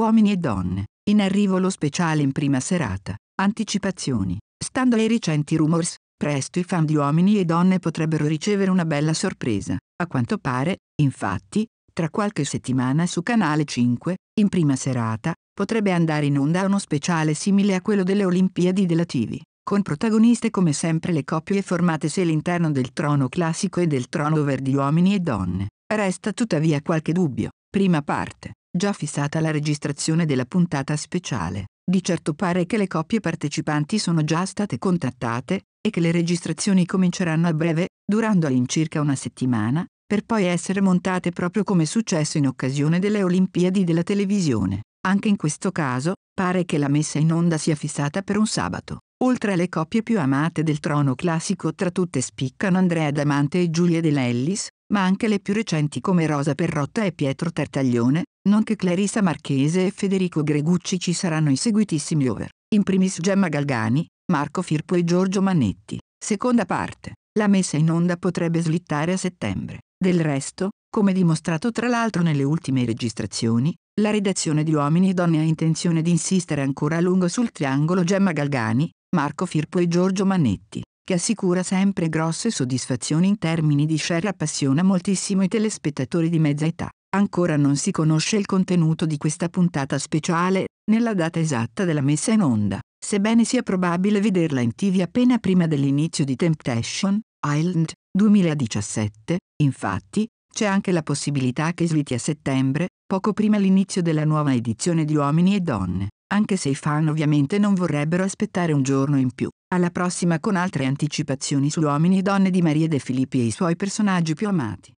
Uomini e donne, in arrivo lo speciale in prima serata. Anticipazioni. Stando ai recenti rumors, presto i fan di uomini e donne potrebbero ricevere una bella sorpresa. A quanto pare, infatti, tra qualche settimana su Canale 5, in prima serata, potrebbe andare in onda uno speciale simile a quello delle Olimpiadi della TV con protagoniste come sempre le coppie formatesi all'interno del trono classico e del trono over di uomini e donne. Resta tuttavia qualche dubbio. Prima parte, già fissata la registrazione della puntata speciale. Di certo pare che le coppie partecipanti sono già state contattate e che le registrazioni cominceranno a breve, durando all'incirca una settimana, per poi essere montate proprio come successo in occasione delle Olimpiadi della televisione. Anche in questo caso, pare che la messa in onda sia fissata per un sabato. Oltre alle coppie più amate del trono classico, tra tutte spiccano Andrea Damante e Giulia De Lellis, ma anche le più recenti come Rosa Perrotta e Pietro Tartaglione, nonché Clarissa Marchese e Federico Gregucci ci saranno i seguitissimi over. In primis Gemma Galgani, Marco Firpo e Giorgio Manetti. Seconda parte. La messa in onda potrebbe slittare a settembre. Del resto, come dimostrato tra l'altro nelle ultime registrazioni, la redazione di Uomini e Donne ha intenzione di insistere ancora a lungo sul triangolo Gemma Galgani, Marco Firpo e Giorgio Manetti, che assicura sempre grosse soddisfazioni in termini di share appassiona moltissimo i telespettatori di mezza età. Ancora non si conosce il contenuto di questa puntata speciale, nella data esatta della messa in onda, sebbene sia probabile vederla in tv appena prima dell'inizio di Temptation Island 2017, infatti, c'è anche la possibilità che sviti a settembre, poco prima l'inizio della nuova edizione di Uomini e Donne anche se i fan ovviamente non vorrebbero aspettare un giorno in più. Alla prossima con altre anticipazioni su uomini e donne di Maria De Filippi e i suoi personaggi più amati.